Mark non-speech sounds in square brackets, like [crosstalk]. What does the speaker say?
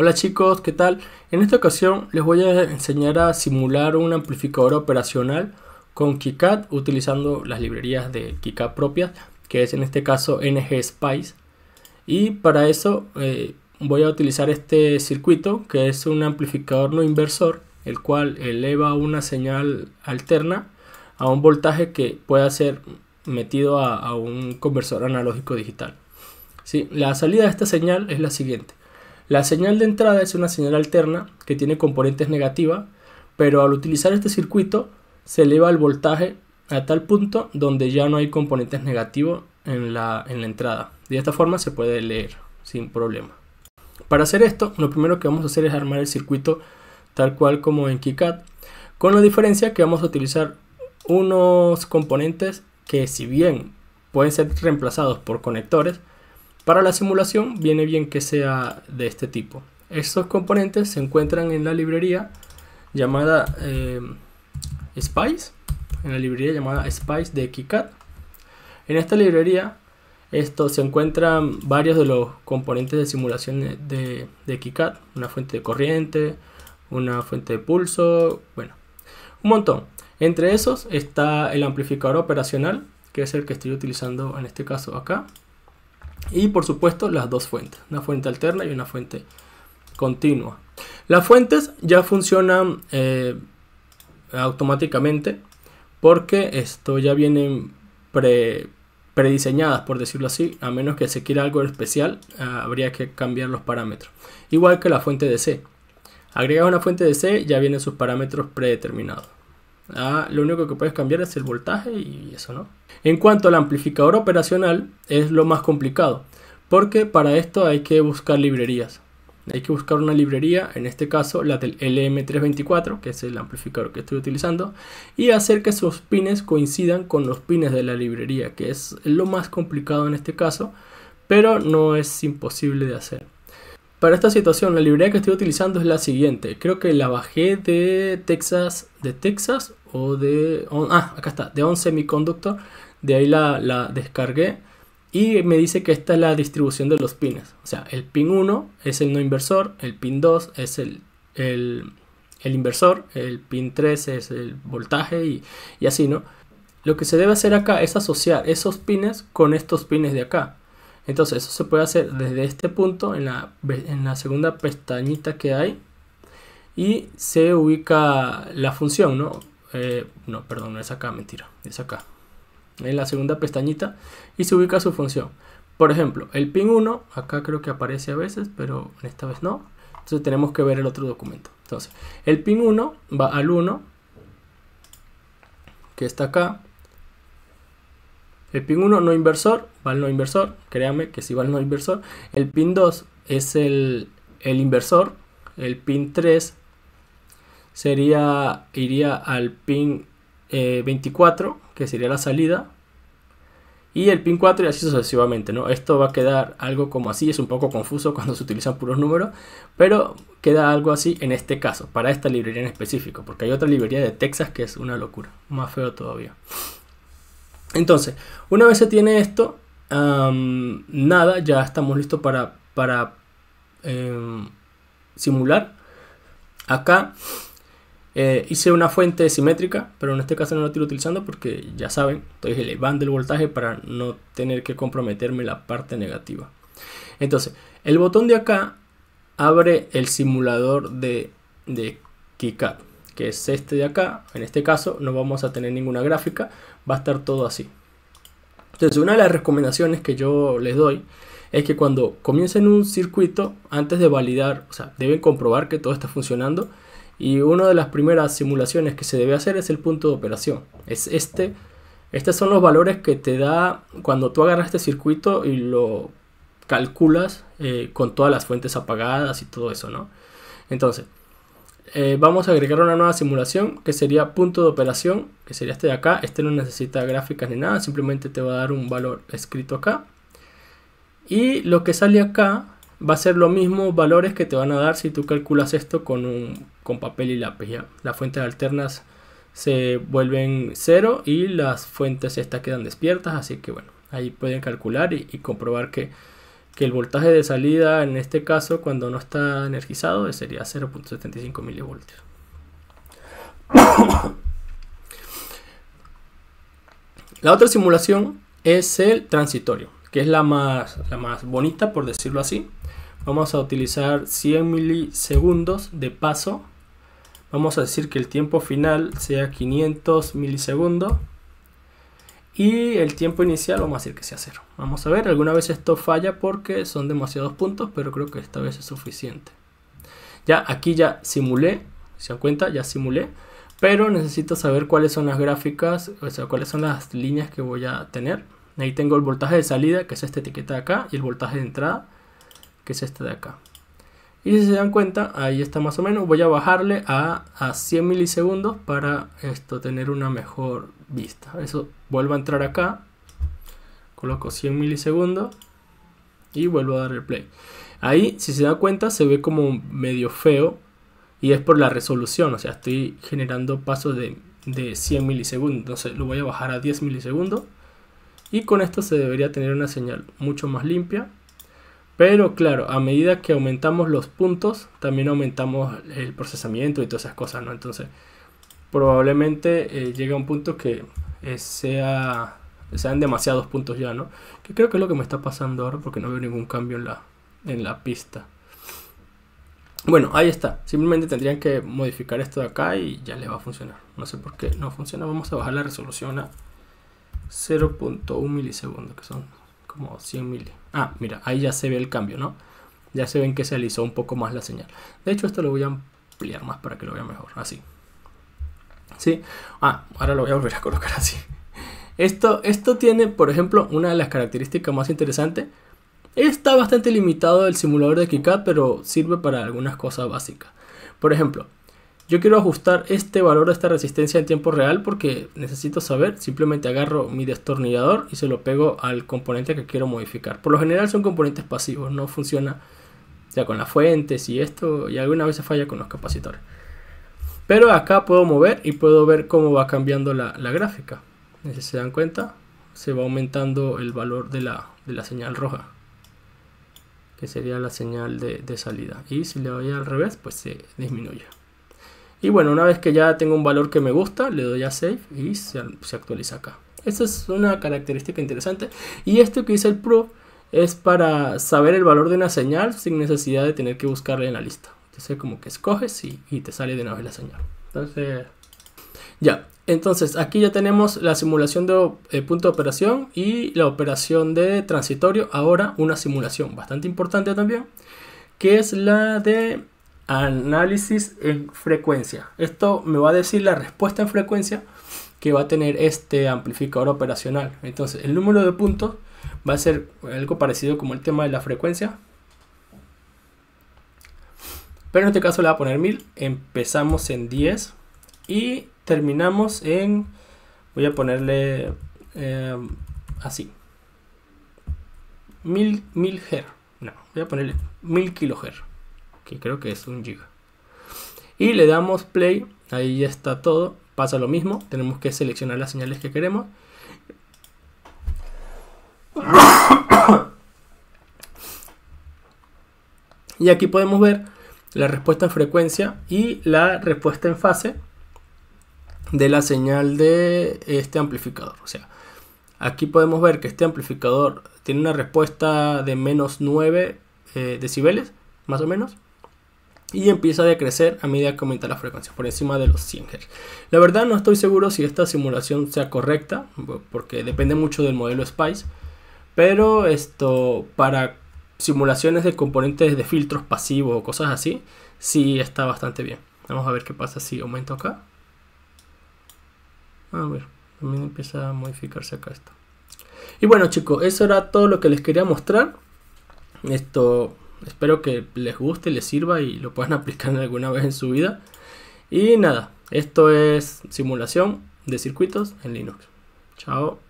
Hola chicos, ¿qué tal? En esta ocasión les voy a enseñar a simular un amplificador operacional con KiCad utilizando las librerías de KiCad propias, que es en este caso ngSpice. Y para eso eh, voy a utilizar este circuito, que es un amplificador no inversor, el cual eleva una señal alterna a un voltaje que pueda ser metido a, un conversor analógico digital. ¿Sí? La salida de esta señal es la siguiente. La señal de entrada es una señal alterna que tiene componentes negativas, pero al utilizar este circuito se eleva el voltaje a tal punto donde ya no hay componentes negativos en la, en la entrada. De esta forma se puede leer sin problema. Para hacer esto, lo primero que vamos a hacer es armar el circuito tal cual como en KiCad, con la diferencia que vamos a utilizar unos componentes que si bien pueden ser reemplazados por conectores, para la simulación viene bien que sea de este tipo. Estos componentes se encuentran en la librería llamada eh, Spice, en la librería llamada Spice de KiCad. En esta librería esto, se encuentran varios de los componentes de simulación de, de KiCad, una fuente de corriente, una fuente de pulso, bueno, un montón. Entre esos está el amplificador operacional, que es el que estoy utilizando en este caso acá, y por supuesto las dos fuentes, una fuente alterna y una fuente continua. Las fuentes ya funcionan eh, automáticamente porque esto ya vienen prediseñadas, por decirlo así, a menos que se quiera algo especial, habría que cambiar los parámetros. Igual que la fuente de C. agrega una fuente de C, ya vienen sus parámetros predeterminados. Ah, lo único que puedes cambiar es el voltaje y eso, ¿no? En cuanto al amplificador operacional, es lo más complicado, porque para esto hay que buscar librerías. Hay que buscar una librería, en este caso la del LM324, que es el amplificador que estoy utilizando, y hacer que sus pines coincidan con los pines de la librería, que es lo más complicado en este caso, pero no es imposible de hacer. Para esta situación, la librería que estoy utilizando es la siguiente. Creo que la bajé de Texas, de Texas o de... ah, acá está, de On Semiconductor. De ahí la, la, descargué. Y me dice que esta es la distribución de los pines. O sea, el pin 1 es el no inversor, el pin 2 es el, el, inversor, el pin 3 es el voltaje y, así, ¿no? Lo que se debe hacer acá es asociar esos pines con estos pines de acá. Entonces eso se puede hacer desde este punto en la, en la, segunda pestañita que hay y se ubica la función, ¿no? Eh, no, perdón, no es acá, mentira, es acá, en la segunda pestañita y se ubica su función. Por ejemplo, el pin 1, acá creo que aparece a veces, pero esta vez no. Entonces tenemos que ver el otro documento. Entonces, el pin 1 va al 1, que está acá. El pin 1 no inversor, va al no inversor, créame que si va al no inversor. El pin 2 es el, el inversor, el pin 3 sería, iría al pin 24, eh, que sería la salida, y el pin 4 y así sucesivamente, ¿no? Esto va a quedar algo como así, es un poco confuso [laughs] cuando se utilizan puros números, pero queda algo así en este caso, para esta librería en específico, porque hay otra librería de Texas que es una locura, más feo todavía. Entonces, una vez se tiene esto, nada, ya estamos listos para, para em, simular. Acá eh, hice una fuente simétrica, pero en este caso no la estoy utilizando porque ya saben, estoy elevando el voltaje para no tener que comprometerme la parte negativa. Entonces, el botón de acá abre el simulador de, de KiCad, que es este de acá. En este caso no vamos a tener ninguna gráfica, va a estar todo así. Entonces, una de las recomendaciones que yo les doy es que cuando comiencen un circuito, antes de validar, o sea, deben comprobar que todo está funcionando y una de las primeras simulaciones que se debe hacer es el punto de operación. Es este. Estos son los valores que te da cuando tú agarras este circuito y lo calculas eh, con todas las fuentes apagadas y todo eso, ¿no? Entonces, eh, vamos a agregar una nueva simulación que sería punto de operación, que sería este de acá. Este no necesita gráficas ni nada, simplemente te va a dar un valor escrito acá. Y lo que sale acá va a ser los mismos valores que te van a dar si tú calculas esto con, un, con papel y lápiz. Las fuentes alternas se vuelven cero y las fuentes estas quedan despiertas, así que bueno, ahí pueden calcular y, comprobar que, que, el voltaje de salida en este caso cuando no está energizado sería 0.75 milivoltios. [coughs] La otra simulación es el transitorio que es la más, la más bonita, por decirlo así. Vamos a utilizar 100 milisegundos de paso. Vamos a decir que el tiempo final sea 500 milisegundos. Y el tiempo inicial vamos a decir que sea cero. Vamos a ver, alguna vez esto falla porque son demasiados puntos, pero creo que esta vez es suficiente. Ya aquí ya simulé, se dan cuenta, ya simulé. Pero necesito saber cuáles son las gráficas, o sea, cuáles son las líneas que voy a tener. Ahí tengo el voltaje de salida, que es esta etiqueta de acá, y el voltaje de entrada, que es esta de acá. Y si se dan cuenta, ahí está más o menos. Voy a bajarle a, 100 milisegundos para esto tener una mejor vista. Eso, vuelvo a entrar acá, coloco 100 milisegundos y vuelvo a dar el play. Ahí, si se dan cuenta, se ve como medio feo y es por la resolución, o sea, estoy generando pasos de, de 100 milisegundos, entonces lo voy a bajar a 10 milisegundos y con esto se debería tener una señal mucho más limpia pero claro, a medida que aumentamos los puntos, también aumentamos el procesamiento y todas esas cosas, ¿no? Entonces, probablemente eh, llegue a un punto que eh, sea, sean demasiados puntos ya, ¿no? Que creo que es lo que me está pasando ahora porque no veo ningún cambio en la, en la pista. Bueno, ahí está. Simplemente tendrían que modificar esto de acá y ya le va a funcionar. No sé por qué no funciona. Vamos a bajar la resolución a 0.1 milisegundo, que son como 100 mili. Ah, mira, ahí ya se ve el cambio, ¿no? Ya se ven que se alisó un poco más la señal. De hecho, esto lo voy a ampliar más para que lo vea mejor, así. ¿Sí? Ah, ahora lo voy a volver a colocar así. Esto, esto tiene, por ejemplo, una de las características más interesantes. Está bastante limitado el simulador de KiCad, pero sirve para algunas cosas básicas. Por ejemplo, yo quiero ajustar este valor a esta resistencia en tiempo real porque necesito saber. Simplemente agarro mi destornillador y se lo pego al componente que quiero modificar. Por lo general son componentes pasivos, no funciona ya con las fuentes y esto. Y alguna vez se falla con los capacitores. Pero acá puedo mover y puedo ver cómo va cambiando la, gráfica. Si se dan cuenta, se va aumentando el valor de la, señal roja que sería la señal de, de, salida y si le doy al revés pues se disminuye y bueno, una vez que ya tengo un valor que me gusta, le doy a save y se, actualiza acá. esa es una característica interesante. Y esto que dice el pro es para saber el valor de una señal sin necesidad de tener que buscarla en la lista. Entonces como que escoges y, te sale de una la señal. Entonces, ya. Entonces aquí ya tenemos la simulación de eh, punto de operación y la operación de transitorio. Ahora una simulación bastante importante también, que es la de análisis en frecuencia. Esto me va a decir la respuesta en frecuencia que va a tener este amplificador operacional. Entonces, el número de puntos va a ser algo parecido como el tema de la frecuencia. Pero en este caso le voy a poner 1000. Empezamos en 10 y terminamos en... Voy a ponerle eh, así. 1000 mil, No, voy a ponerle 1000 kilohertz que creo que es un giga. Y le damos play, ahí ya está todo, pasa lo mismo, tenemos que seleccionar las señales que queremos. [coughs] Y aquí podemos ver la respuesta en frecuencia y la respuesta en fase de la señal de este amplificador. O sea, aquí podemos ver que este amplificador tiene una respuesta de menos 9 eh, decibeles, más o menos y empieza a decrecer a medida que aumenta la frecuencia, por encima de los 100 Hz. La verdad no estoy seguro si esta simulación sea correcta, porque depende mucho del modelo SPICE, pero esto para simulaciones de componentes de filtros pasivos o cosas así, sí está bastante bien. Vamos a ver qué pasa si aumento acá. A ver, también empieza a modificarse acá esto. Y bueno chicos, eso era todo lo que les quería mostrar. Esto Espero que les guste, les sirva y lo puedan [laughs] aplicar alguna vez en su vida. Y nada, esto es simulación de circuitos en Linux. Chao.